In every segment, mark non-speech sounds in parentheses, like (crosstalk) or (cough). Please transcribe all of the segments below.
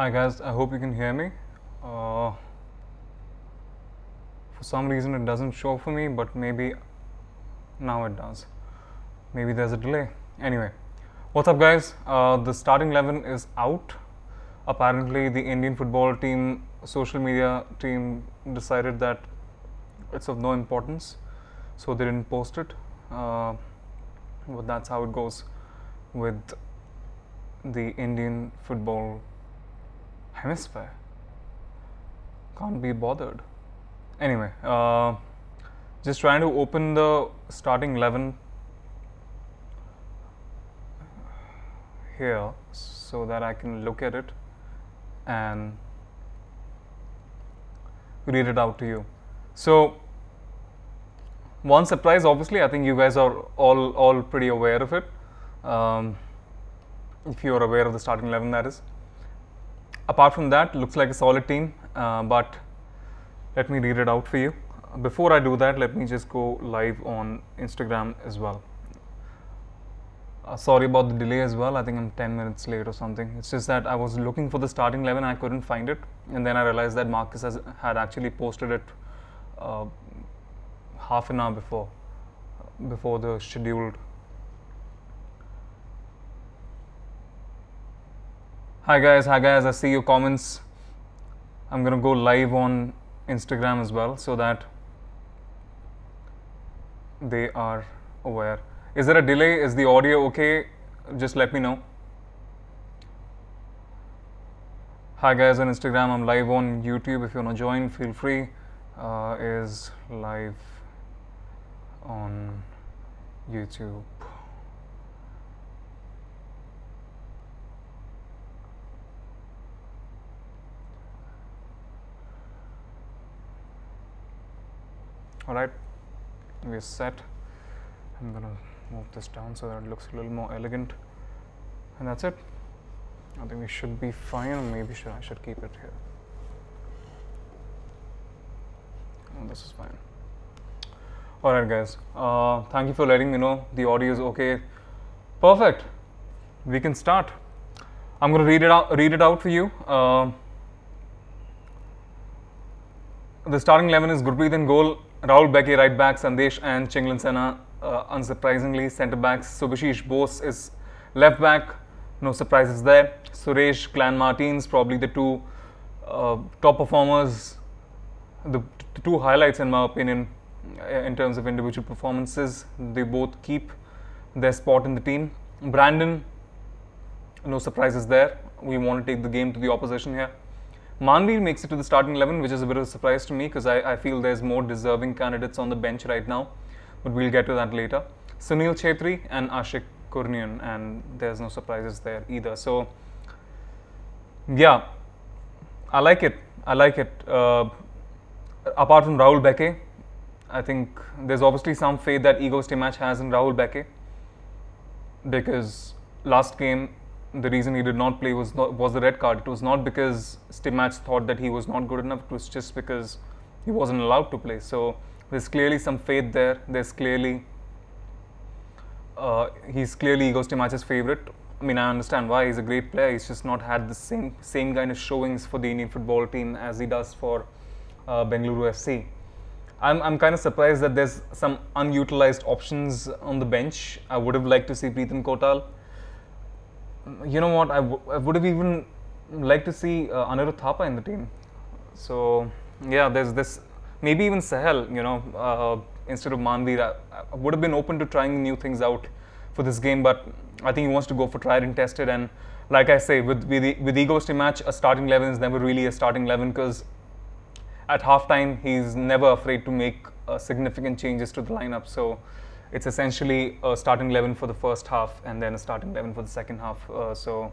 Hi guys, I hope you can hear me. Uh, for some reason it doesn't show for me, but maybe now it does. Maybe there's a delay. Anyway, what's up guys? Uh, the starting 11 is out. Apparently the Indian football team, social media team decided that it's of no importance. So they didn't post it. Uh, but that's how it goes with the Indian football hemisphere. Can't be bothered. Anyway, uh, just trying to open the starting 11 here so that I can look at it and read it out to you. So, one surprise obviously I think you guys are all all pretty aware of it um, if you are aware of the starting 11 that is apart from that looks like a solid team uh, but let me read it out for you. Before I do that let me just go live on Instagram as well. Uh, sorry about the delay as well I think I'm 10 minutes late or something it's just that I was looking for the starting 11 I couldn't find it and then I realized that Marcus has, had actually posted it uh, half an hour before before the scheduled hi guys hi guys i see your comments i'm gonna go live on instagram as well so that they are aware is there a delay is the audio okay just let me know hi guys on instagram i'm live on youtube if you want to join feel free uh, is live on youtube alright we're set I'm gonna move this down so that it looks a little more elegant and that's it I think we should be fine maybe should, I should keep it here oh, this is fine alright guys uh, thank you for letting me know the audio is okay perfect we can start I'm gonna read it out read it out for you uh, the starting 11 is Gurpreet in goal Raul Becky right back, Sandesh and Chinglan Sena uh, unsurprisingly centre backs. Subhashish Bose is left back, no surprises there. Suresh Glenn Martins probably the two uh, top performers, the, the two highlights in my opinion uh, in terms of individual performances. They both keep their spot in the team. Brandon, no surprises there. We want to take the game to the opposition here. Manvir makes it to the starting 11, which is a bit of a surprise to me because I, I, feel there's more deserving candidates on the bench right now, but we'll get to that later. Sunil Chetri and Ashik Kurnian, and there's no surprises there either. So, yeah, I like it. I like it. Uh, apart from Rahul Beke, I think there's obviously some faith that Ego match has in Rahul Beke because last game the reason he did not play was not, was the red card. It was not because Stimats thought that he was not good enough. It was just because he wasn't allowed to play. So there's clearly some faith there. There's clearly uh, he's clearly Igor Stimac's favorite. I mean, I understand why he's a great player. He's just not had the same same kind of showings for the Indian football team as he does for uh, Bengaluru FC. I'm, I'm kind of surprised that there's some unutilized options on the bench. I would have liked to see Preetham Kotal you know what, I, would have even liked to see uh, Anirudh Thapa in the team. So yeah, there's this, maybe even Sahel, you know, uh, instead of Manvir, I, I, would have been open to trying new things out for this game, but I think he wants to go for tried and tested. And like I say, with with, with match, a starting 11 is never really a starting 11 because at halftime, he's never afraid to make uh, significant changes to the lineup. So it's essentially a starting 11 for the first half and then a starting 11 for the second half. Uh, so,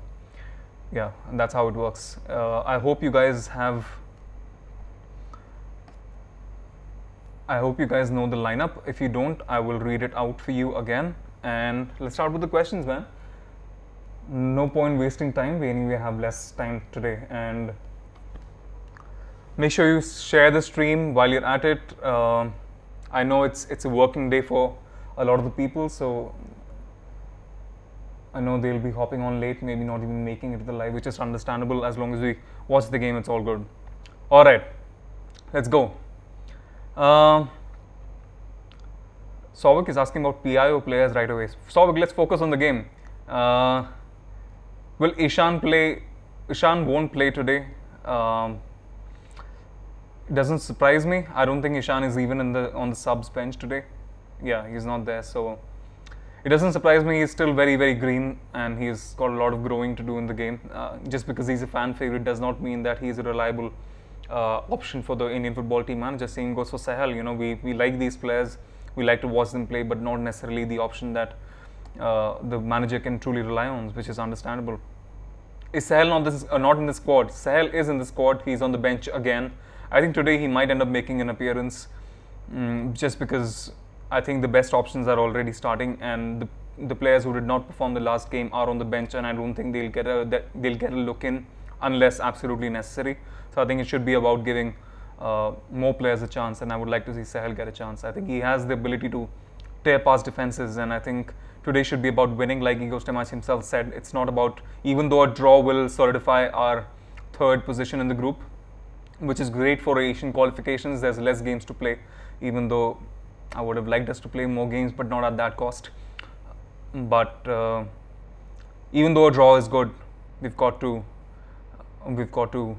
yeah, and that's how it works. Uh, I hope you guys have. I hope you guys know the lineup. If you don't, I will read it out for you again. And let's start with the questions, man. No point wasting time. We anyway have less time today. And make sure you share the stream while you're at it. Uh, I know it's it's a working day for a lot of the people. So I know they'll be hopping on late, maybe not even making it to the live, which is understandable. As long as we watch the game, it's all good. All right, let's go. Um, Sovik is asking about PIO players right away. Sovik, let's focus on the game. Uh, will Ishan play? Ishan won't play today. Um, it doesn't surprise me. I don't think Ishan is even in the on the subs bench today yeah, he's not there. So it doesn't surprise me. He's still very, very green, and he's got a lot of growing to do in the game. Uh, just because he's a fan favorite does not mean that he's a reliable uh, option for the Indian football team manager. Same goes for Sahel. You know, we we like these players. We like to watch them play, but not necessarily the option that uh, the manager can truly rely on, which is understandable. Is Sahel not, this, uh, not in the squad? Sahel is in the squad. He's on the bench again. I think today he might end up making an appearance, um, just because I think the best options are already starting, and the, the, players who did not perform the last game are on the bench, and I don't think they'll get a they'll get a look in unless absolutely necessary. So I think it should be about giving uh, more players a chance, and I would like to see Sahel get a chance. I think he has the ability to tear past defenses, and I think today should be about winning. Like Igor Stemach himself said, it's not about even though a draw will solidify our third position in the group, which is great for Asian qualifications. There's less games to play, even though I would have liked us to play more games, but not at that cost. But uh, even though a draw is good, we've got to we've got to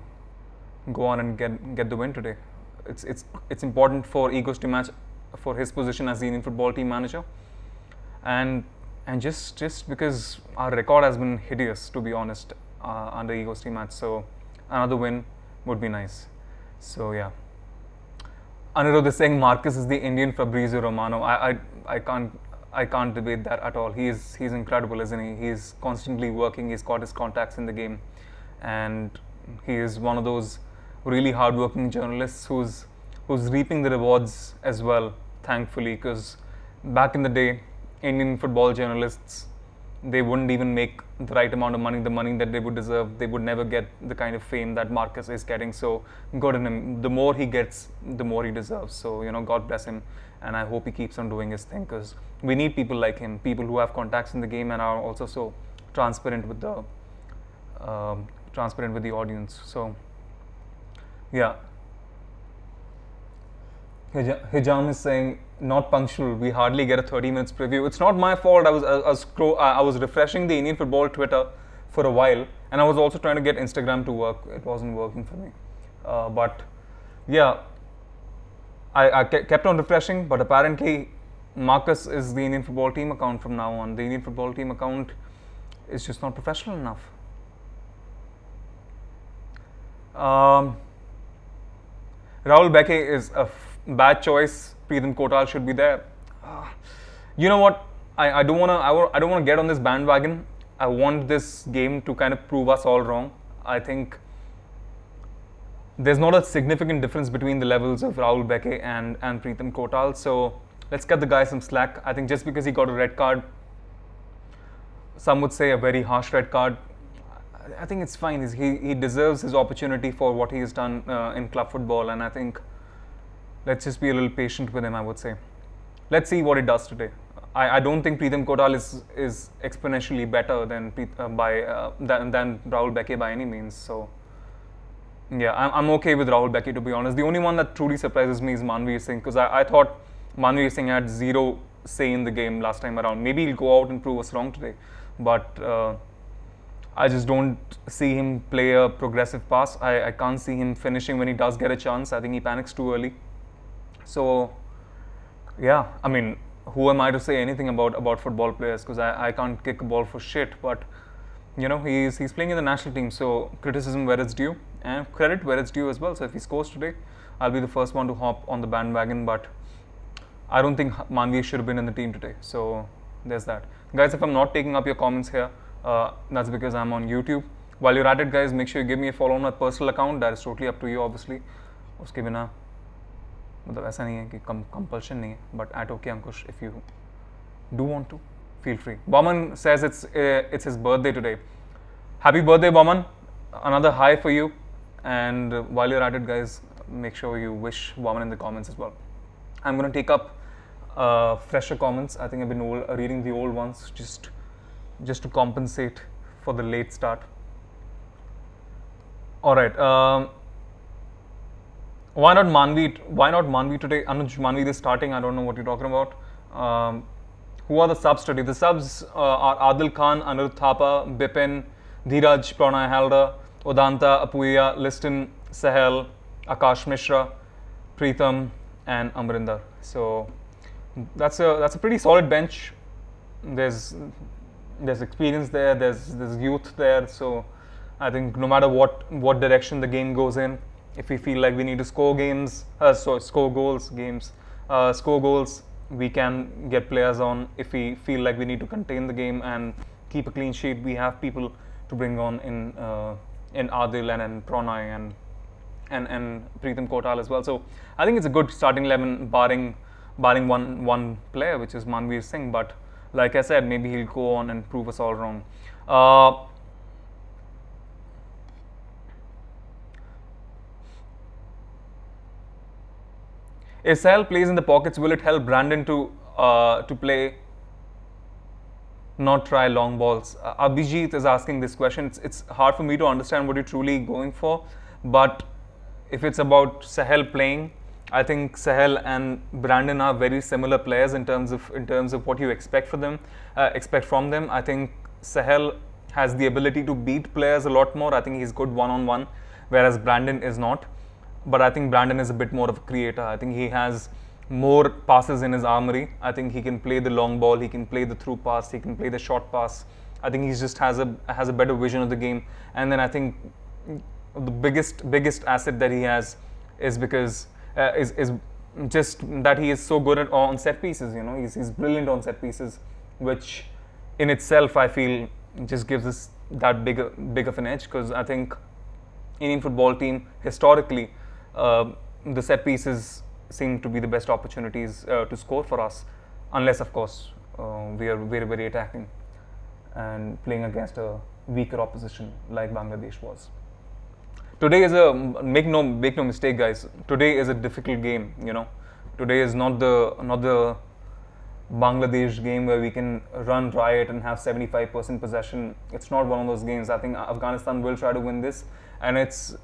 go on and get get the win today. It's it's it's important for Egos to match for his position as the Indian football team manager, and and just just because our record has been hideous to be honest uh, under Egos team match, so another win would be nice. So yeah. Anirudh is saying Marcus is the Indian Fabrizio Romano. I, I, I can't I can't debate that at all. He is he's incredible, isn't he? He's constantly working. He's got his contacts in the game, and he is one of those really hardworking journalists who's who's reaping the rewards as well. Thankfully, because back in the day, Indian football journalists they wouldn't even make the right amount of money, the money that they would deserve. They would never get the kind of fame that Marcus is getting. So good in him. The more he gets, the more he deserves. So you know, God bless him, and I hope he keeps on doing his thing because we need people like him, people who have contacts in the game and are also so transparent with the um, transparent with the audience. So yeah, Hijam is saying not punctual. We hardly get a 30 minutes preview. It's not my fault. I was I, I, I, was refreshing the Indian football Twitter for a while, and I was also trying to get Instagram to work. It wasn't working for me. Uh, but yeah, I, I kept on refreshing. But apparently, Marcus is the Indian football team account from now on. The Indian football team account is just not professional enough. Um, Raul is a bad choice. Preetham Kotal should be there. You know what? I, I don't want to I, I don't want to get on this bandwagon. I want this game to kind of prove us all wrong. I think there's not a significant difference between the levels of Raul Beke and, and Preetham Kotal. So let's cut the guy some slack. I think just because he got a red card, some would say a very harsh red card, I think it's fine. He, he deserves his opportunity for what he has done uh, in club football. And I think let's just be a little patient with him, I would say. Let's see what it does today. I, I don't think Pritham Kotal is, is exponentially better than uh, by uh, than, than Rahul Beke by any means. So, yeah, I'm, I'm okay with Rahul Beke to be honest. The only one that truly surprises me is Manveer Singh because I, I thought Manveer Singh had zero say in the game last time around. Maybe he'll go out and prove us wrong today, but uh, I just don't see him play a progressive pass. I, I can't see him finishing when he does get a chance. I think he panics too early. So, yeah, I mean, who am I to say anything about about football players? Because I, I can't kick a ball for shit. But you know, he's he's playing in the national team, so criticism where it's due and credit where it's due as well. So if he scores today, I'll be the first one to hop on the bandwagon. But I don't think Manvi should have been in the team today. So there's that, guys. If I'm not taking up your comments here, uh, that's because I'm on YouTube. While you're at it, guys, make sure you give me a follow on my personal account. That is totally up to you, obviously. उसके बिना मतलब ऐसा नहीं है कि कम compulsion नहीं है but at okay Ankush if you do want to feel free Boman says it's it's his birthday today happy birthday Boman another hi for you and while you're at it guys make sure you wish Vaman in the comments as well i'm going to take up uh, fresher comments i think i've been old, reading the old ones just just to compensate for the late start all right um, why not Manvi? Why not Manvi today? Anuj Manvi is starting. I don't know what you're talking about. Um, who are the subs today? The subs uh, are Adil Khan, Anirudh Thapa, Bipin, Dhiraj Pranay Halda, Odanta Apuya, Liston, Sahel, Akash Mishra, Preetham, and Amrinder. So that's a that's a pretty solid bench. There's there's experience there. There's there's youth there. So I think no matter what what direction the game goes in, if we feel like we need to score games, uh, so score goals, games, uh, score goals, we can get players on. If we feel like we need to contain the game and keep a clean sheet, we have people to bring on in uh, in Adil and in Pranay and and and Pritham Kotal as well. So I think it's a good starting eleven, barring barring one one player, which is Manveer Singh. But like I said, maybe he'll go on and prove us all wrong. Uh, Sahel plays in the pockets, will it help Brandon to uh, to play? Not try long balls. Uh, Abhijit is asking this question. It's, it's hard for me to understand what you're truly going for, but if it's about Sahel playing, I think Sahel and Brandon are very similar players in terms of in terms of what you expect for them, uh, expect from them. I think Sahel has the ability to beat players a lot more. I think he's good one on one, whereas Brandon is not but I think Brandon is a bit more of a creator. I think he has more passes in his armory. I think he can play the long ball, he can play the through pass, he can play the short pass. I think he just has a has a better vision of the game. And then I think the biggest biggest asset that he has is because uh, is is just that he is so good at on set pieces. You know, he's he's brilliant on set pieces, which in itself I feel just gives us that bigger big of an edge because I think Indian football team historically um, the set pieces seem to be the best opportunities uh, to score for us, unless of course uh, we are very very attacking and playing against a weaker opposition like Bangladesh was. Today is a make no make no mistake, guys. Today is a difficult game. You know, today is not the not the Bangladesh game where we can run riot and have 75% possession. It's not one of those games. I think Afghanistan will try to win this, and it's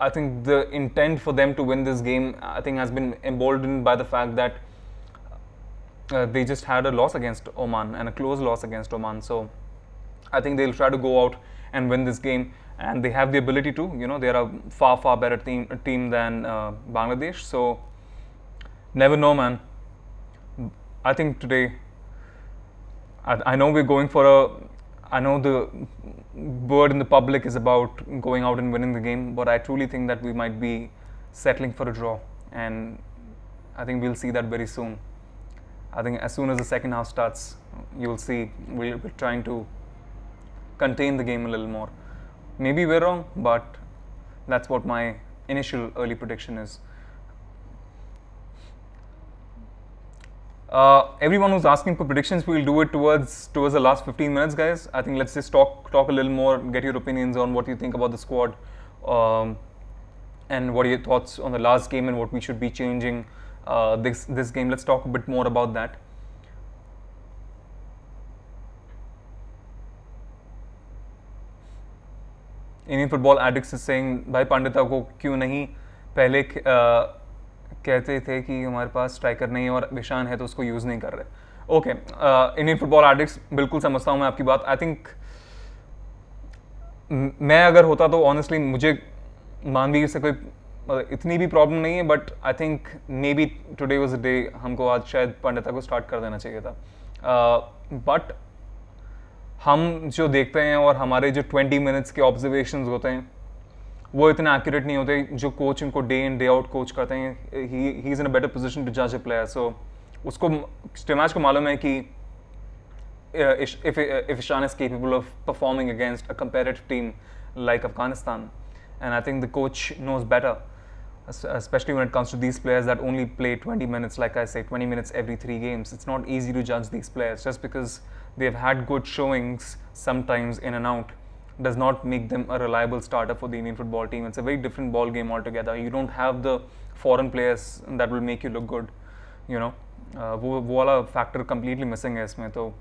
I think the intent for them to win this game, I think, has been emboldened by the fact that uh, they just had a loss against Oman and a close loss against Oman. So I think they'll try to go out and win this game, and they have the ability to. You know, they're a far far better team team than uh, Bangladesh. So never know, man. I think today. I, I know we're going for a I know the word in the public is about going out and winning the game, but I truly think that we might be settling for a draw, and I think we'll see that very soon. I think as soon as the second half starts, you'll see we're trying to contain the game a little more. Maybe we're wrong, but that's what my initial early prediction is. Uh, everyone who's asking for predictions, we'll do it towards towards the last 15 minutes, guys. I think let's just talk talk a little more, get your opinions on what you think about the squad, um, and what are your thoughts on the last game and what we should be changing uh, this this game. Let's talk a bit more about that. Indian football addicts is saying, "By Pandita, को क्यों नहीं कहते थे कि हमारे पास striker नहीं है और विशान है तो उसको यूज़ नहीं कर रहे ओके इंडियन फुटबॉल आर्टिक्स बिल्कुल समझता हूँ मैं आपकी बात आई थिंक मैं अगर होता तो ऑनेस्टली मुझे मानवीय से कोई मतलब इतनी भी प्रॉब्लम नहीं है but I think maybe today was day हमको आज शायद पंडिता को स्टार्ट कर देना चाहिए था बट uh, हम जो देखते हैं और हमारे जो 20 मिनट्स के ऑब्जर्वेशन होते हैं वो इतना एक्यूरेट नहीं होते जो कोच उनको day in day out coach करते हैं he is in a better position to जज ए प्लेयर सो उसको स्टेमैच को मालूम है कि if if is capable of performing against a comparative team like Afghanistan and I think the coach knows better specially when it comes to this players that only play twenty minutes like I say twenty minutes every three games it's not easy to जज this players just because they have had good showings sometimes in and out does not make them a reliable starter for the Indian football team. It's a very different ball game altogether. You don't have the foreign players that will make you look good. You know, uh, वो factor completely missing is इसमें So,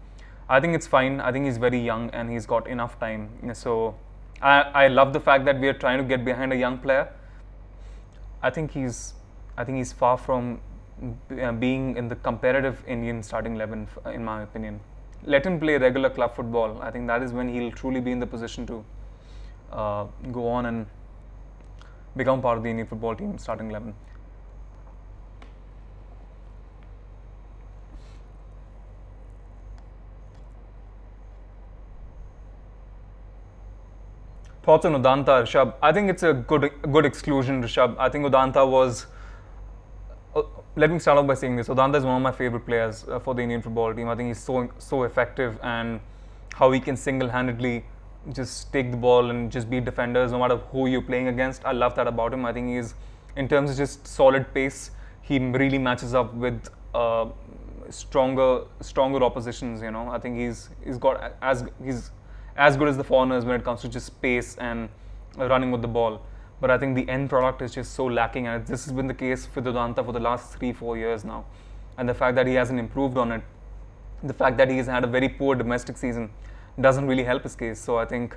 I think it's fine. I think he's very young and he's got enough time. So I, I love the fact that we are trying to get behind a young player. I think he's I think he's far from uh, being in the competitive Indian starting eleven, in my opinion let him play regular club football. I think that is when he'll truly be in the position to uh, go on and become part of the Indian football team starting 11. Thoughts on Udanta, Rishab? I think it's a good good exclusion, Rishab. I think Udanta was Oh, let me start off by saying this. Odanda is one of my favorite players uh, for the Indian football team. I think he's so so effective and how he can single-handedly just take the ball and just beat defenders no matter who you're playing against. I love that about him. I think he's in terms of just solid pace, he really matches up with uh, stronger stronger oppositions. You know, I think he's he's got as he's as good as the foreigners when it comes to just pace and running with the ball but I think the end product is just so lacking, and this has been the case for Vedanta for the last three, four years now. And the fact that he hasn't improved on it, the fact that he's had a very poor domestic season, doesn't really help his case. So I think,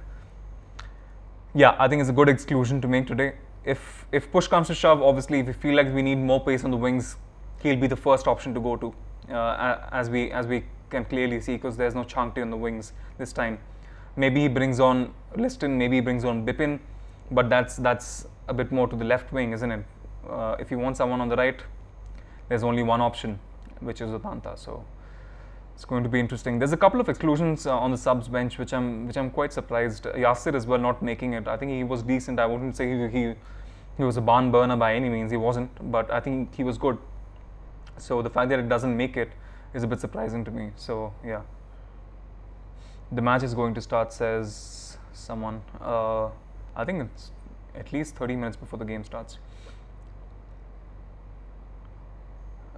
yeah, I think it's a good exclusion to make today. If if push comes to shove, obviously, if we feel like we need more pace on the wings, he'll be the first option to go to, uh, as we as we can clearly see, because there's no Changte on the wings this time. Maybe he brings on Liston, maybe he brings on Bipin but that's that's a bit more to the left wing, isn't it? Uh, if you want someone on the right, there's only one option, which is Udanta. So it's going to be interesting. There's a couple of exclusions uh, on the subs bench, which I'm which I'm quite surprised. Yasser as well not making it. I think he was decent. I wouldn't say he he, he was a barn burner by any means. He wasn't, but I think he was good. So the fact that it doesn't make it is a bit surprising to me. So yeah, the match is going to start. Says someone. Uh, I think it's at least 30 minutes before the game starts.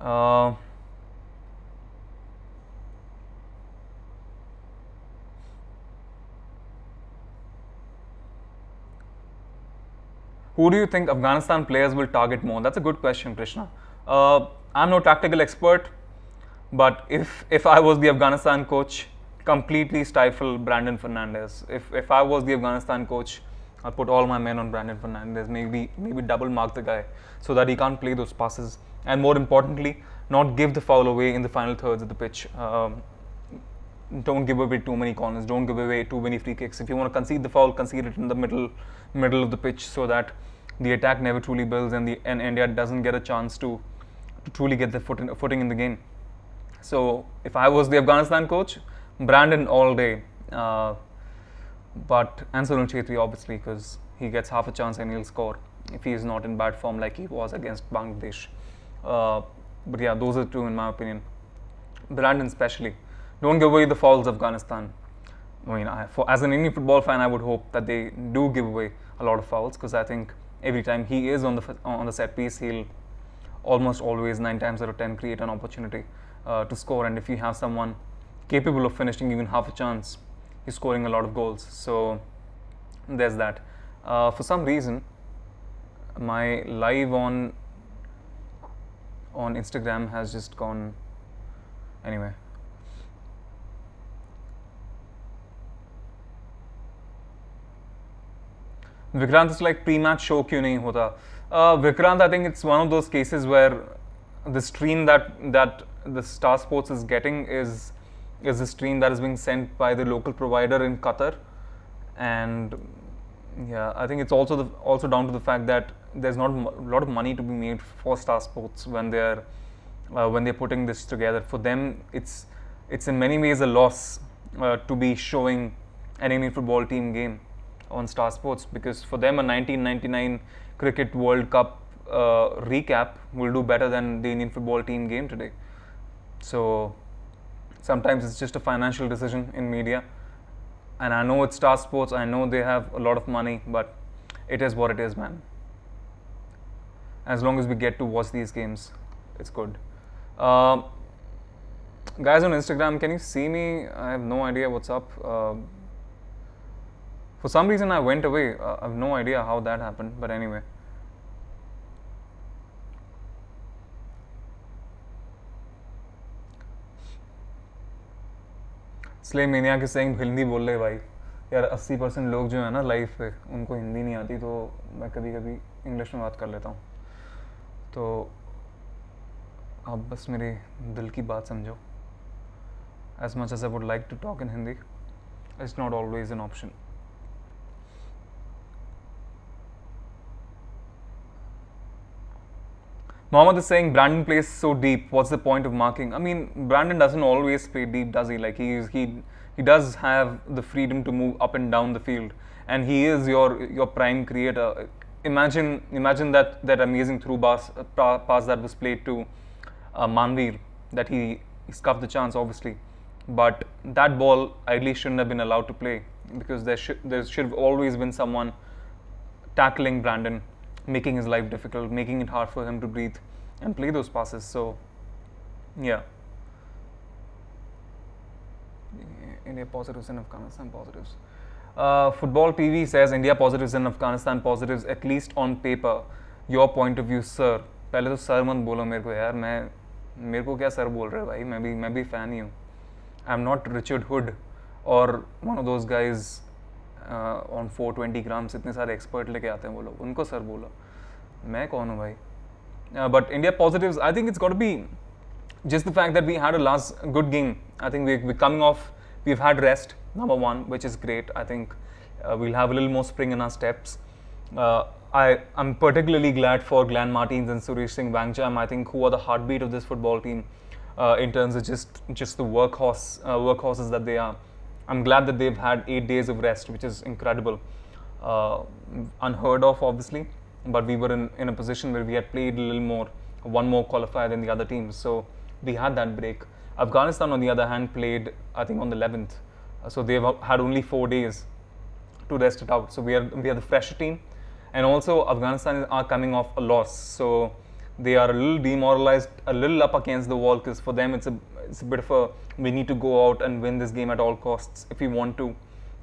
Uh, who do you think Afghanistan players will target more? That's a good question, Krishna. Uh, I'm no tactical expert, but if if I was the Afghanistan coach, completely stifle Brandon Fernandez. If if I was the Afghanistan coach, I'll put all my men on Brandon Fernandez, maybe maybe double mark the guy so that he can't play those passes. And more importantly, not give the foul away in the final thirds of the pitch. Um, don't give away too many corners. Don't give away too many free kicks. If you want to concede the foul, concede it in the middle middle of the pitch so that the attack never truly builds and the and India doesn't get a chance to, to truly get their foot in, footing in the game. So if I was the Afghanistan coach, Brandon all day. Uh, but Anselm Chetri obviously because he gets half a chance and he'll score if he is not in bad form like he was against Bangladesh. Uh, but yeah, those are two in my opinion. Brandon especially. Don't give away the fouls of Afghanistan. I mean, I, for, as an Indian football fan, I would hope that they do give away a lot of fouls because I think every time he is on the on the set piece, he'll almost always nine times out of ten create an opportunity uh, to score. And if you have someone capable of finishing even half a chance, he's scoring a lot of goals. So there's that. Uh, for some reason, my live on on Instagram has just gone anyway. Vikrant is like pre-match show क्यों not Uh, Vikrant, I think it's one of those cases where the stream that that the Star Sports is getting is is a stream that is being sent by the local provider in Qatar, and yeah, I think it's also the, also down to the fact that there's not a lot of money to be made for Star Sports when they're uh, when they're putting this together. For them, it's it's in many ways a loss uh, to be showing an Indian football team game on Star Sports because for them a 1999 Cricket World Cup uh, recap will do better than the Indian football team game today. So Sometimes it's just a financial decision in media. And I know it's Star Sports, I know they have a lot of money, but it is what it is, man. As long as we get to watch these games, it's good. Uh, guys on Instagram, can you see me? I have no idea what's up. Uh, for some reason, I went away. Uh, I have no idea how that happened, but anyway. इसलिए मीनिया के सेंग हिंदी बोल रहे भाई यार अस्सी percent लोग जो है ना लाइफ पे उनको हिंदी नहीं आती तो मैं कभी कभी इंग्लिश में बात कर लेता हूँ तो आप बस मेरे दिल की बात समझो as much as I would like to talk in Hindi it's not always an option Mohammad is saying Brandon plays so deep. What's the point of marking? I mean, Brandon doesn't always play deep, does he? Like he he he does have the freedom to move up and down the field, and he is your your prime creator. Imagine imagine that that amazing through pass pass that was played to uh, Manvir that he, he scuffed the chance obviously, but that ball ideally shouldn't have been allowed to play because there should there should have always been someone tackling Brandon making his life difficult, making it hard for him to breathe and play those passes. So, yeah. India positives in Afghanistan positives. Uh, Football TV says India positives and Afghanistan positives at least on paper. Your point of view, sir. पहले तो sir मत बोलो मेरे को यार मैं मेरे को क्या सर बोल रहे हो भाई मैं भी मैं भी फैन ही हूँ I am not Richard Hood और one of those guys on four twenty grams इतने सारे एक्सपर्ट लेके आते हैं वो लोग उनको सर बोला मैं कौन हूँ भाई but India positive I think it's got be just the fact that we had a last good game. I think we, we're coming off, we've had rest, number one, which is great. I think uh, we'll have a little more spring in our steps. Uh, I, I'm particularly glad for Glenn Martins and Suresh Singh Wangjam, I think, who are the heartbeat of this football team uh, in terms of just, just the workhorse, workhorses that they are. I'm glad that they've had eight days of rest, which is incredible, uh, unheard of, obviously. But we were in, in a position where we had played a little more, one more qualifier than the other teams, so we had that break. Afghanistan, on the other hand, played I think on the 11th, so they've had only four days to rest it out. So we are we are the fresher team, and also Afghanistan are coming off a loss, so they are a little demoralized, a little up against the wall because for them it's a it's a bit of a we need to go out and win this game at all costs if we want to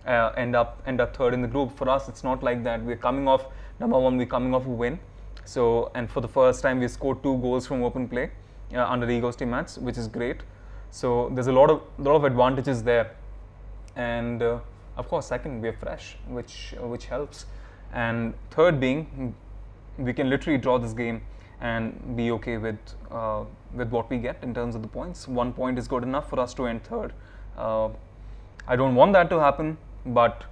uh, end up end up third in the group. For us, it's not like that. We're coming off number one. We're coming off a win. So and for the first time, we scored two goals from open play uh, under the Eagles team match, which is great. So there's a lot of lot of advantages there, and uh, of course, second we're fresh, which which helps, and third being we can literally draw this game and be okay with uh, with what we get in terms of the points. One point is good enough for us to end third. Uh, I don't want that to happen, but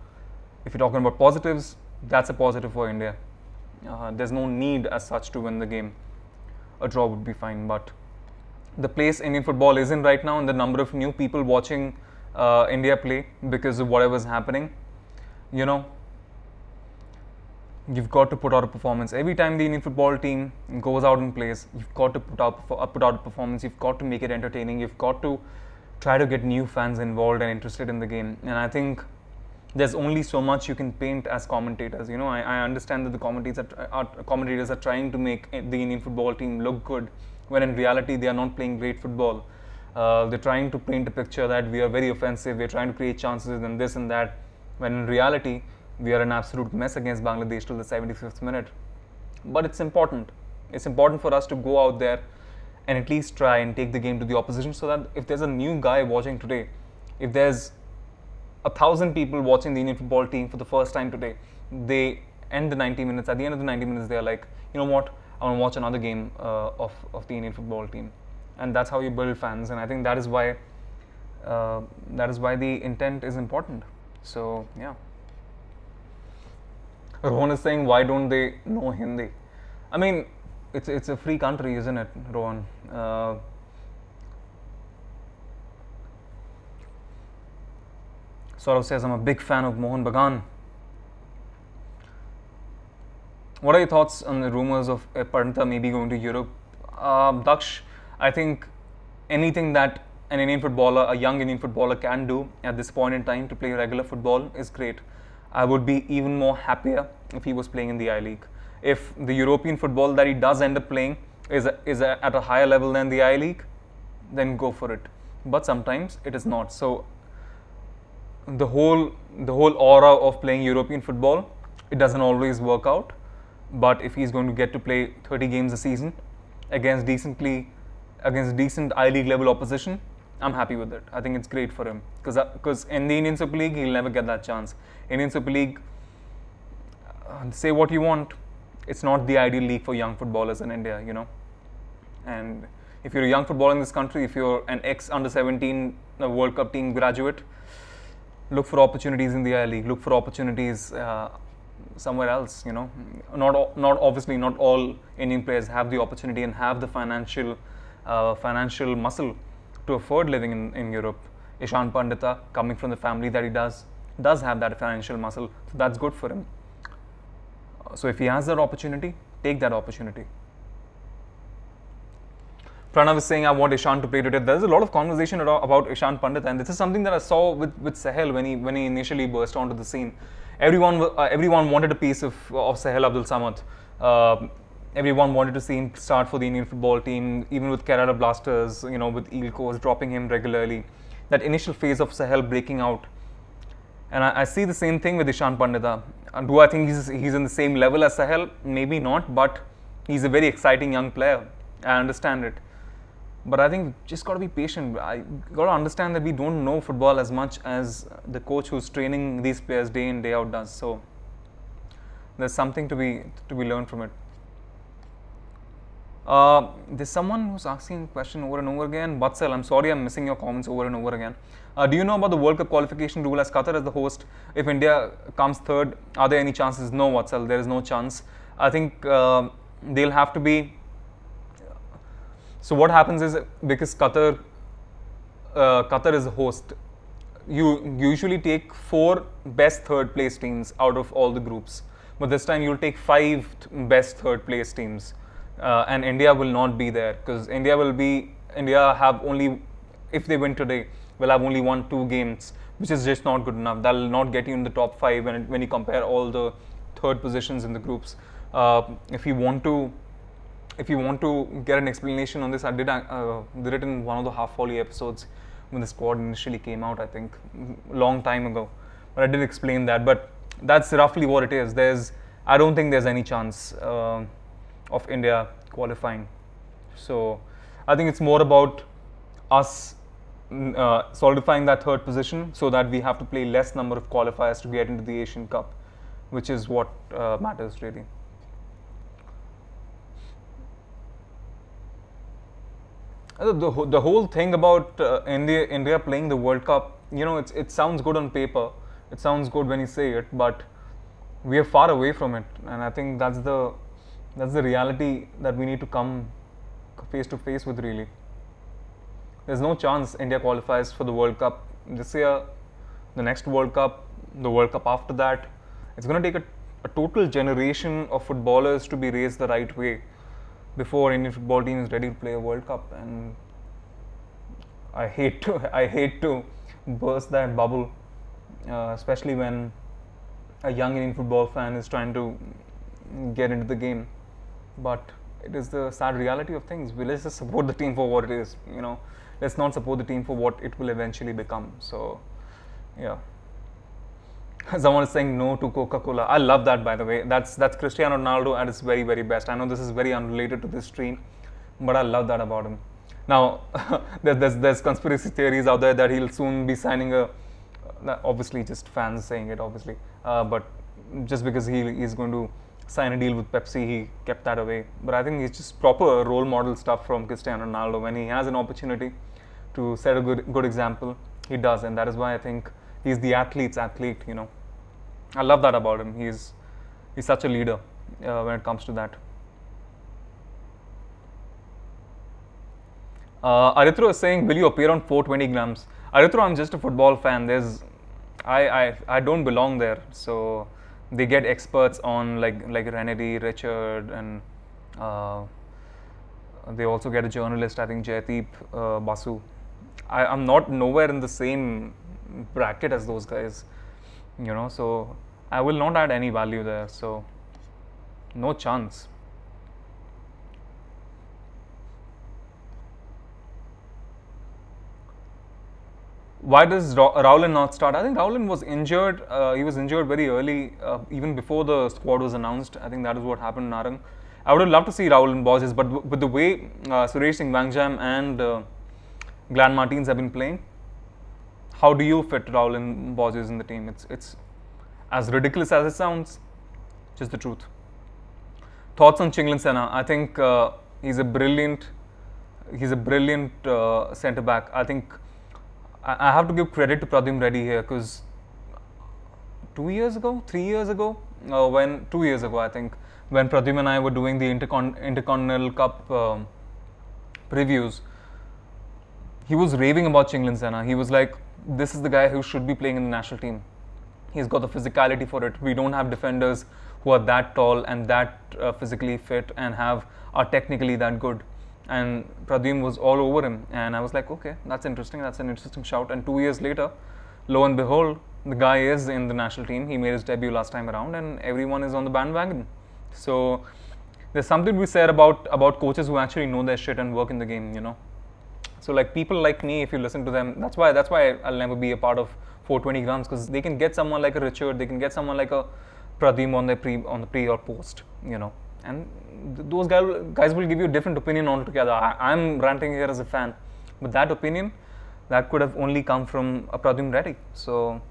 if you're talking about positives, that's a positive for India. Uh, there's no need as such to win the game. A draw would be fine, but the place Indian football is in right now and the number of new people watching uh, India play because of whatever's happening, you know, you've got to put out a performance. Every time the Indian football team goes out and plays, you've got to put out put out a performance. You've got to make it entertaining. You've got to try to get new fans involved and interested in the game. And I think there's only so much you can paint as commentators. You know, I, I understand that the commentators are, are, commentators are trying to make the Indian football team look good, when in reality they are not playing great football. Uh, they're trying to paint a picture that we are very offensive. We're trying to create chances and this and that, when in reality we are an absolute mess against Bangladesh till the 75th minute. But it's important. It's important for us to go out there and at least try and take the game to the opposition so that if there's a new guy watching today, if there's a thousand people watching the Indian football team for the first time today, they end the 90 minutes. At the end of the 90 minutes, they're like, you know what, I want to watch another game uh, of, of the Indian football team. And that's how you build fans. And I think that is why. Uh, that is why the intent is important. So, yeah. Rohan is saying, why don't they know Hindi? I mean, it's it's a free country, isn't it, Rohan? Uh, Saurav says, I'm a big fan of Mohan Bagan. What are your thoughts on the rumors of eh, Paranta maybe going to Europe? Uh, Daksh, I think anything that an Indian footballer, a young Indian footballer, can do at this point in time to play regular football is great. I would be even more happier if he was playing in the I League. If the European football that he does end up playing is, a, is a, at a higher level than the I League, then go for it. But sometimes it is not. So the whole the whole aura of playing European football, it doesn't always work out. But if he's going to get to play 30 games a season against decently against decent I League level opposition, I'm happy with it. I think it's great for him because because uh, in the Indian Super League he'll never get that chance. Indian Super League, uh, say what you want, it's not the ideal league for young footballers in India, you know. And if you're a young footballer in this country, if you're an ex under 17 uh, World Cup team graduate, look for opportunities in the I League. Look for opportunities. Uh, somewhere else you know not not obviously not all indian players have the opportunity and have the financial uh, financial muscle to afford living in, in Europe. Ishan Pandita, coming from the family that he does, does have that financial muscle, so that's good for him. So if he has that opportunity, take that opportunity. Pranav is saying, I want Ishan to play today. There's a lot of conversation about Ishan Pandita. and this is something that I saw with, with Sahel when he, when he initially burst onto the scene. Everyone, uh, everyone wanted a piece of, of Sahel Abdul Samad. Uh, everyone wanted to see him start for the Indian football team, even with Kerala Blasters, you know, with Eelcos dropping him regularly. That initial phase of Sahel breaking out. And I, I see the same thing with Ishan Pandita. Uh, do I think he's, he's in the same level as Sahel? Maybe not, but he's a very exciting young player. I understand it. But I think just got to be patient. I got to understand that we don't know football as much as the coach who's training these players day in, day out does. So there's something to be to be learned from it. Uh, there's someone who's asking a question over and over again. Batsal, I'm sorry I'm missing your comments over and over again. Uh, do you know about the World Cup qualification rule as Qatar as the host? If India comes third, are there any chances? No, Batsal, there is no chance. I think uh, they'll have to be. So what happens is because Qatar, uh, Qatar is the host. You usually take four best third place teams out of all the groups, but this time you'll take five best third place teams uh, and India will not be there because India will be India have only if they win today will have only won two games, which is just not good enough. That'll not get you in the top five when it, when you compare all the third positions in the groups. Uh, if you want to if you want to get an explanation on this, I did uh, did it in one of the half volley episodes when the squad initially came out. I think long time ago, but I did explain that. But that's roughly what it is. There's I don't think there's any chance. Uh, of India qualifying. So I think it's more about us uh, solidifying that third position so that we have to play less number of qualifiers to get into the Asian Cup, which is what uh, matters really. The, the, whole thing about uh, India, India playing the World Cup, you know, it's, it sounds good on paper. It sounds good when you say it, but we are far away from it. And I think that's the that's the reality that we need to come face to face with really there's no chance india qualifies for the world cup this year the next world cup the world cup after that it's going to take a, a total generation of footballers to be raised the right way before indian football team is ready to play a world cup and i hate to (laughs) i hate to burst that bubble uh, especially when a young indian football fan is trying to get into the game but it is the sad reality of things. We let's just support the team for what it is. You know, let's not support the team for what it will eventually become. So, yeah. (laughs) Someone is saying no to Coca-Cola. I love that, by the way. That's that's Cristiano Ronaldo at his very very best. I know this is very unrelated to this stream, but I love that about him. Now, (laughs) there's there's conspiracy theories out there that he'll soon be signing a. Obviously, just fans saying it. Obviously, uh, but just because he is going to sign a deal with Pepsi, he kept that away. But I think it's just proper role model stuff from Cristiano Ronaldo. When he has an opportunity to set a good good example, he does, and that is why I think he's the athlete's athlete. You know, I love that about him. He's he's such a leader uh, when it comes to that. Uh, Arithro is saying, will you appear on 420 grams? Arithro, I'm just a football fan. There's, I, I, I don't belong there. So they get experts on like like Renedy, Richard, and uh, they also get a journalist. I think Jaydeep uh, Basu. I, am not nowhere in the same bracket as those guys, you know. So I will not add any value there. So no chance. why does Rowland not start? I think Rowland was injured. Uh, he was injured very early, uh, even before the squad was announced. I think that is what happened, Narang. I would have loved to see Rowland Borges, but with the way uh, Suresh Singh Wangjam and uh, Glenn Martins have been playing, how do you fit Rowland Borges in the team? It's, it's as ridiculous as it sounds, just the truth. Thoughts on Chinglin I think uh, he's a brilliant, he's a brilliant uh, centre back. I think I, have to give credit to Pradim Reddy here because two years ago, three years ago, uh, when two years ago I think, when Pradim and I were doing the Intercon- Intercontinental Cup uh, previews, he was raving about Chinglin Sena. He was like, "This is the guy who should be playing in the national team. He's got the physicality for it. We don't have defenders who are that tall and that uh, physically fit and have are technically that good." and Pradeem was all over him. And I was like, okay, that's interesting. That's an interesting shout. And two years later, lo and behold, the guy is in the national team. He made his debut last time around, and everyone is on the bandwagon. So there's something we said about about coaches who actually know their shit and work in the game. You know, so like people like me, if you listen to them, that's why that's why I'll never be a part of 420 grams because they can get someone like a Richard, they can get someone like a Pradeem on the pre on the pre or post. You know and th- those guys guys will give you different opinion altogether. I, am ranting here as a fan, but that opinion that could have only come from Apradim Reddy. So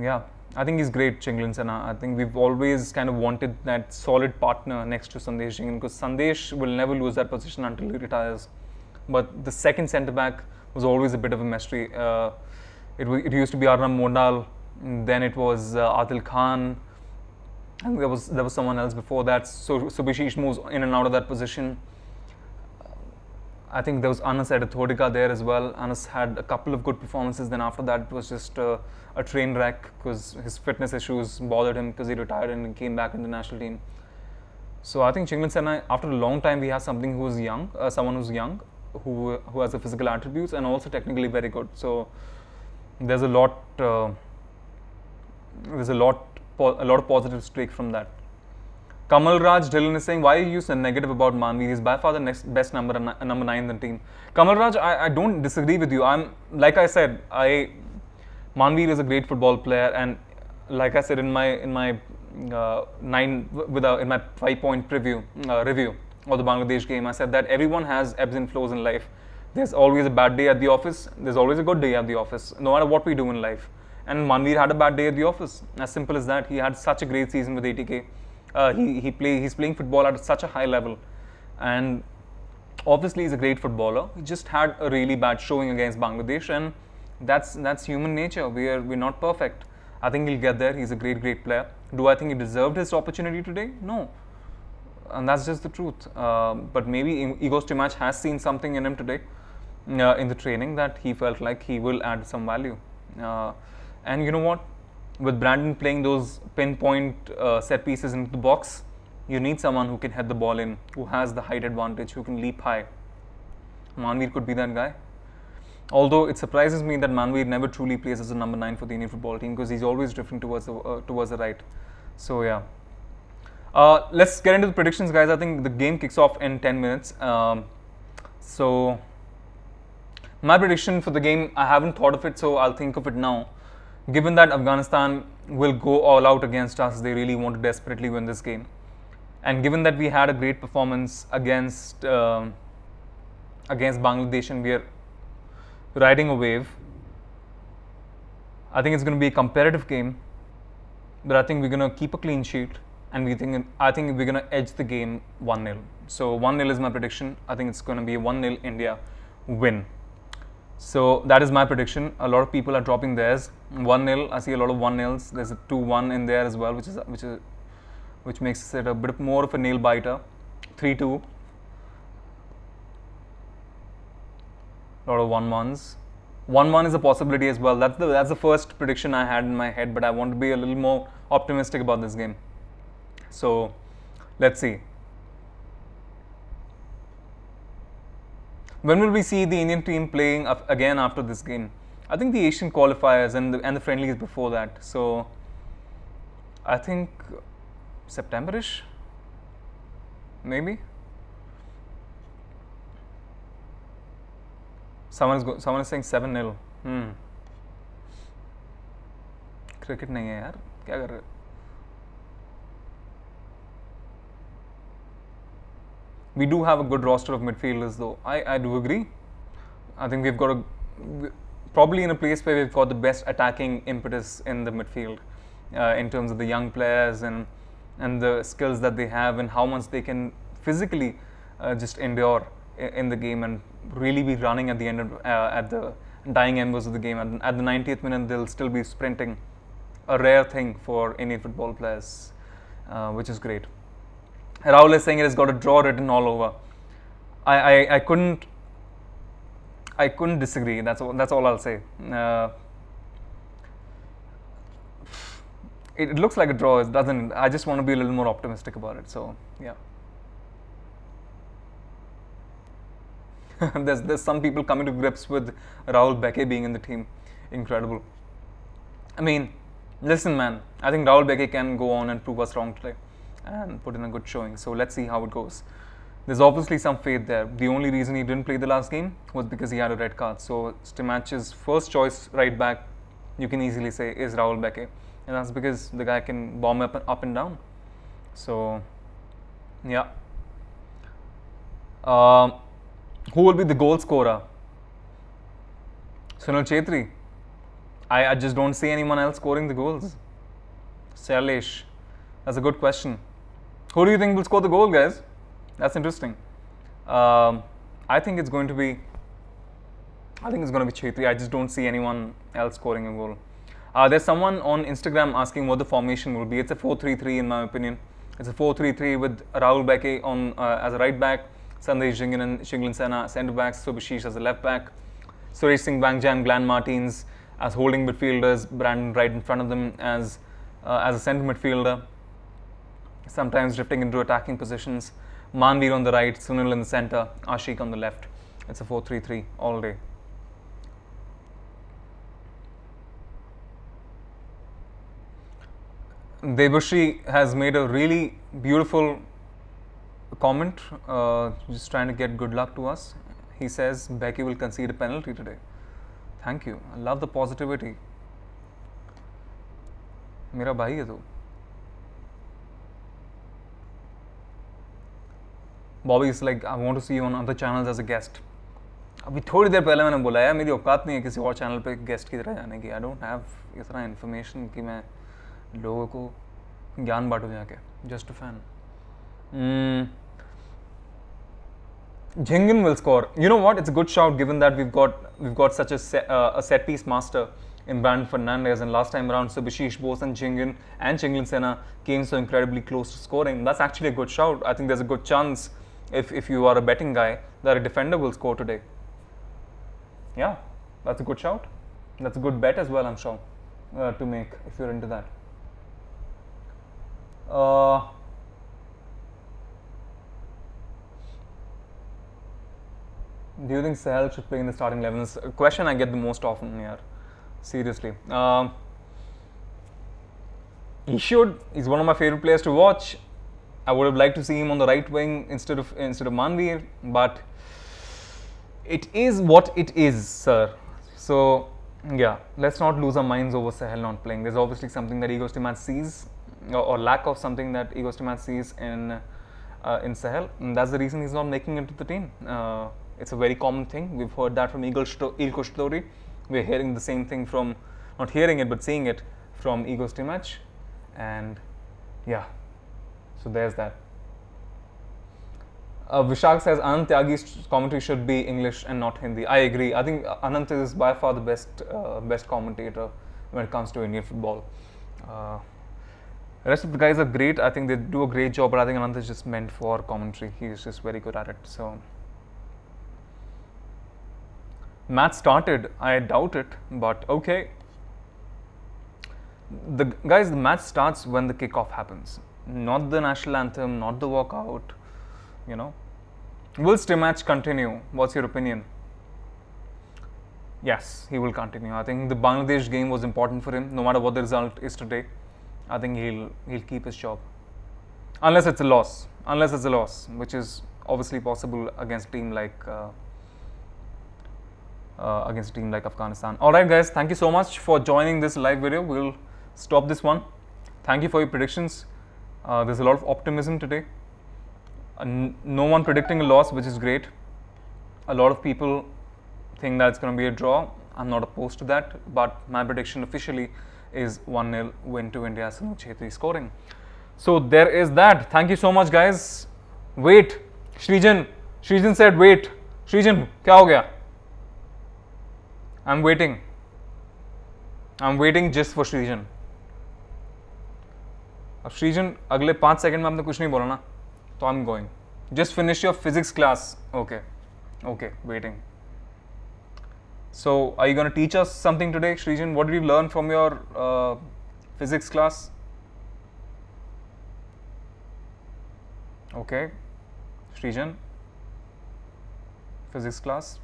yeah, I think he's great, Chinglin Sena. I think we've always kind of wanted that solid partner next to Sandesh Chinglin because Sandesh will never lose that position until he retires. But the second centre back was always a bit of a mystery. Uh, it, w- it used to be Arnab Mondal, then it was uh, Adil Khan, there was there was someone else before that. So Subashish moves in and out of that position. I think there was Anas at Athodika there as well. Anas had a couple of good performances. Then after that, it was just a, uh, a train wreck because his fitness issues bothered him because he retired and came back in the national team. So I think Chingman Senna, after a long time, we have something who's young, uh, someone who's young, who who has the physical attributes and also technically very good. So there's a lot. Uh, there's a lot a lot of positives streak take from that. Kamal Raj Dhillon is saying, why are you so negative about Manvi? He's by far the next best number number nine in the team. Kamal Raj, I, I don't disagree with you. I'm like I said, I Manvi is a great football player, and like I said in my in my uh, nine with a, in my five point preview uh, review of the Bangladesh game, I said that everyone has ebbs and flows in life. There's always a bad day at the office. There's always a good day at the office. No matter what we do in life. And Manvir had a bad day at the office. As simple as that. He had such a great season with ATK. Uh, he he play he's playing football at such a high level, and obviously he's a great footballer. He just had a really bad showing against Bangladesh, and that's that's human nature. We are we're not perfect. I think he'll get there. He's a great great player. Do I think he deserved his opportunity today? No, and that's just the truth. Uh, but maybe Igor Stimac has seen something in him today uh, in the training that he felt like he will add some value. Uh, and you know what? With Brandon playing those pinpoint uh, set pieces into the box, you need someone who can head the ball in, who has the height advantage, who can leap high. Manveer could be that guy. Although it surprises me that Manveer never truly plays as a number nine for the Indian football team because he's always drifting towards the uh, towards the right. So yeah. Uh, let's get into the predictions, guys. I think the game kicks off in 10 minutes. Um, so, my prediction for the game, I haven't thought of it, so I'll think of it now given that Afghanistan will go all out against us, they really want to desperately win this game. And given that we had a great performance against uh, against Bangladesh and we are riding a wave, I think it's going to be a competitive game. But I think we're going to keep a clean sheet, and we think I think we're going to edge the game one 0 So one 0 is my prediction. I think it's going to be a one 0 India win. So that is my prediction. A lot of people are dropping theirs. One nil. I see a lot of one nils. There's a two one in there as well, which is which is which makes it a bit more of a nail biter. Three two. A lot of one ones. One one is a possibility as well. That's the that's the first prediction I had in my head, but I want to be a little more optimistic about this game. So let's see. When will we see the Indian team playing again after this game? I think the Asian qualifiers and the, and the friendlies before that. So I think Septemberish, maybe. Someone is, someone is saying 7 0. Hmm. Cricket नहीं है यार क्या कर रहे we do have a good roster of midfielders, though. I, I do agree. I think we've got a probably in a place where we've got the best attacking impetus in the midfield uh, in terms of the young players and and the skills that they have and how much they can physically uh, just endure in, the game and really be running at the end of, uh, at the dying embers of the game. at the 90th minute, they'll still be sprinting, a rare thing for Indian football players, uh, which is great. Raul is saying it has got a draw written all over. I, I, I couldn't I couldn't disagree. That's all, that's all I'll say. Uh, it, it, looks like a draw. It doesn't. I just want to be a little more optimistic about it. So yeah. (laughs) there's there's some people coming to grips with Raul Beke being in the team. Incredible. I mean, listen, man. I think Raul Beke can go on and prove us wrong today and put in a good showing. So let's see how it goes. There's obviously some faith there. The only reason he didn't play the last game was because he had a red card. So Stimach's first choice right back, you can easily say, is Raul Beke. And that's because the guy can bomb up and, up and down. So, yeah. Um, who will be the goal scorer? Sunil Chetri. I, I just don't see anyone else scoring the goals. Salish. That's a good question. Who do you think will score the goal, guys? That's interesting. Um, I think it's going to be. I think it's going to be Chetri. I just don't see anyone else scoring a goal. Uh, there's someone on Instagram asking what the formation will be. It's a 4-3-3 in my opinion. It's a 4-3-3 with Rahul Beke on uh, as a right back, Sandeep Jingin and Shinglan Sena centre backs, Subhashish as a left back, Suresh Singh Bangjan, Glenn Martins as holding midfielders, Brandon right in front of them as uh, as a centre midfielder, sometimes drifting into attacking positions. Manvir on the right, Sunil in the center, Ashik on the left. It's a 4-3-3 all day. Debushi has made a really beautiful comment, uh, just trying to get good luck to us. He says Becky will concede a penalty today. Thank you. I love the positivity. Mira भाई है तू Bobby is like I want to see on other channels as a guest अभी थोड़ी देर पहले मैंने बुलाया मेरी औकात नहीं है किसी और चैनल पे गेस्ट की तरह जाने की आई डोंट हैव इतना इन्फॉर्मेशन कि मैं लोगों को ज्ञान बांटूँ जाके just fan Jingen will score. You know what? It's a good shout given that we've got such uh, a set, piece master in Brandon Fernandez, and last time around, Subhashish Bose and Jingen and Chinglin Sena came so incredibly close to scoring. That's actually a good shout. I think there's a good chance if, if you are a betting guy, that a defender will score today. Yeah, that's a good shout. That's a good bet as well, I'm sure, uh, to make if you're into that. Uh, do you think Sahel should play in the starting 11? a question I get the most often here. Seriously. Um, he should. He's one of my favorite players to watch. I would have liked to see him on the right wing instead of instead of Manvi, but it is what it is, sir. So yeah, let's not lose our minds over Sahel not playing. There's obviously something that Igor Stimac sees, or, or, lack of something that Igor Stimac sees in uh, in Sahel, and that's the reason he's not making it to the team. Uh, it's a very common thing. We've heard that from Igor Ilko Story. We're hearing the same thing from, not hearing it, but seeing it from Igor Stimac, and yeah. So there's that. Uh, Vishak says Anant Tyagi's commentary should be English and not Hindi. I agree. I think uh, Anant is by far the best uh, best commentator when it comes to Indian football. Uh, rest of the guys are great. I think they do a great job, but I think Anant is just meant for commentary. He is just very good at it. So match started. I doubt it, but okay. The guys, the match starts when the kickoff happens not the national anthem, not the walkout, you know. Will Stimac continue? What's your opinion? Yes, he will continue. I think the Bangladesh game was important for him. No matter what the result is today, I think he'll he'll keep his job, unless it's a loss. Unless it's a loss, which is obviously possible against a team like uh, uh, against a team like Afghanistan. All right, guys, thank you so much for joining this live video. We'll stop this one. Thank you for your predictions. Uh, there's a lot of optimism today. no one predicting a loss, which is great. A lot of people think that it's going to be a draw. I'm not opposed to that, but my prediction officially is 1 0 win to India, Sanu Chetri scoring. So there is that. Thank you so much, guys. Wait, Shrijan. Shrijan said, wait. Shrijan, kya ho gaya? I'm waiting. I'm waiting just for Shrijan. अब श्रीजन अगले पाँच second में आपने कुछ नहीं बोला ना तो I am going just finish your physics class okay okay waiting so I you gonna teach us something today Srijan what do you learn from your physics class okay Srijan physics class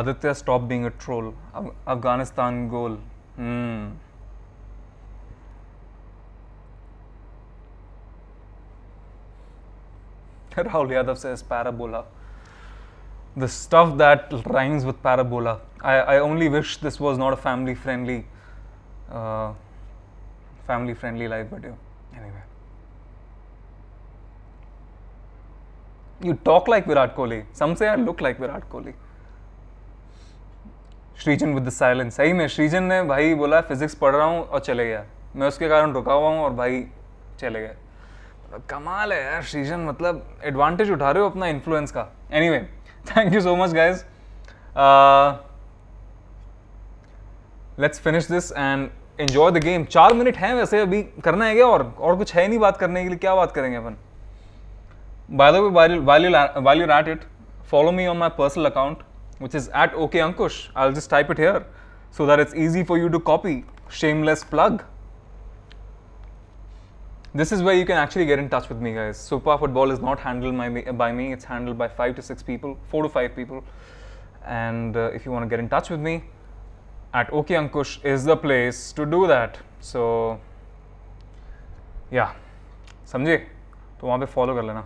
Aditya, stop being a troll. Af Afghanistan goal. Mm. (laughs) Rahul Yadav says parabola. The stuff that rhymes with parabola. I, I only wish this was not a family friendly, uh, family friendly live video. Anyway, you talk like Virat Kohli. Some say I look like Virat Kohli. Srijan with the silence सही में श्रीजन ने भाई बोला physics पढ़ रहा हूँ और चले गया मैं उसके कारण रुका हुआ हूँ और भाई चले गए मतलब कमाल है यार श्रीजन मतलब एडवांटेज उठा रहे हो अपना इन्फ्लुएंस का any thank you so much guys let's finish this and enjoy the game चार मिनट हैं वैसे अभी करना है क्या और और कुछ है नहीं बात करने के लिए क्या बात करेंगे अपन बाय द वे वाली वाली राट it follow me on my personal account which is at OK Ankush. I'll just type it here so that it's easy for you to copy. Shameless plug. This is where you can actually get in touch with me, guys. Super football is not handled by me, by me. It's handled by five to six people, four to five people. And uh, if you want to get in touch with me, at OK Ankush is the place to do that. So, yeah, समझे? तो वहाँ पे follow कर लेना.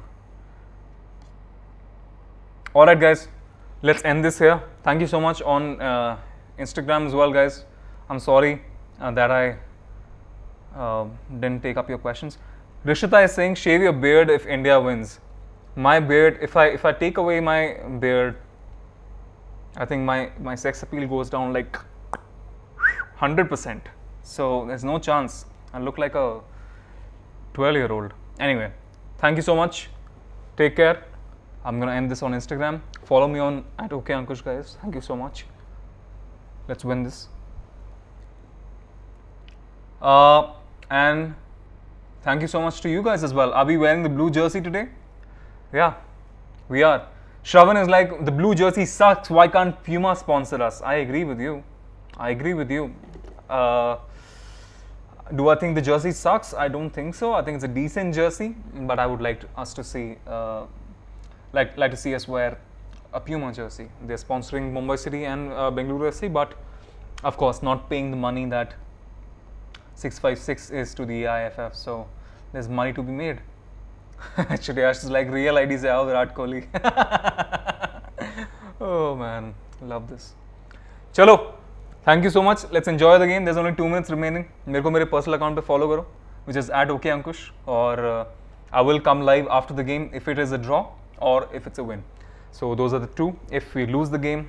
Alright, guys let's end this here. Thank you so much on uh, Instagram as well, guys. I'm sorry uh, that I uh, didn't take up your questions. Rishita is saying shave your beard if India wins. My beard, if I if I take away my beard, I think my my sex appeal goes down like hundred percent. So there's no chance. I look like a 12 year old. Anyway, thank you so much. Take care. I'm gonna end this on Instagram. Follow me on at OK Ankush guys. Thank you so much. Let's win this. Uh, and thank you so much to you guys as well. Are we wearing the blue jersey today? Yeah, we are. Shravan is like, the blue jersey sucks. Why can't Puma sponsor us? I agree with you. I agree with you. Uh, do I think the jersey sucks? I don't think so. I think it's a decent jersey, but I would like to, us to see. Uh, like like to see us wear a Puma jersey. They're sponsoring Mumbai City and uh, Bengaluru FC, but of course, not paying the money that 656 is to the IFF. So there's money to be made. (laughs) Actually, Ash is like real ID say, Virat Kohli. (laughs) oh man, love this. Chalo, thank you so much. Let's enjoy the game. There's only two minutes remaining. Mereko mere personal account pe follow karo, which is at OK Or uh, I will come live after the game if it is a draw. और if it's a win so those are the two if we lose the game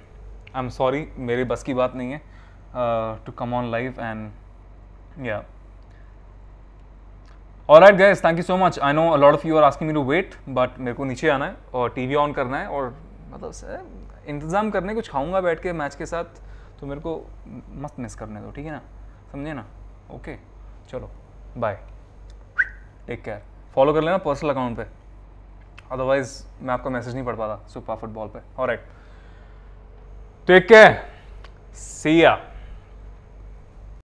I am sorry मेरे बस की बात नहीं है to come on live and या और right guys thank you so much I know a lot of you are asking me to wait but मेरे को नीचे आना है और टी वी ऑन करना है और मतलब इंतज़ाम करने कुछ खाऊंगा बैठ के मैच के साथ तो मेरे को मस्त मिस करने दो ठीक है ना समझे ना ओके चलो बाय टेक केयर फॉलो कर लेना पर्सनल अकाउंट पर अदरवाइज मैं आपका मैसेज नहीं पढ़ पाता सुपर फुटबॉल पे और टेक केयर सी या